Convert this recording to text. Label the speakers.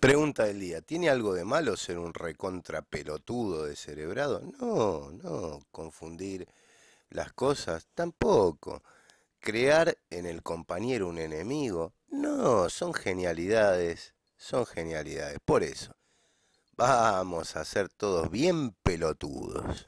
Speaker 1: Pregunta del día, ¿tiene algo de malo ser un recontra pelotudo de cerebrado? No, no, confundir las cosas tampoco. Crear en el compañero un enemigo,
Speaker 2: no,
Speaker 1: son genialidades, son genialidades. Por eso, vamos a ser todos bien pelotudos.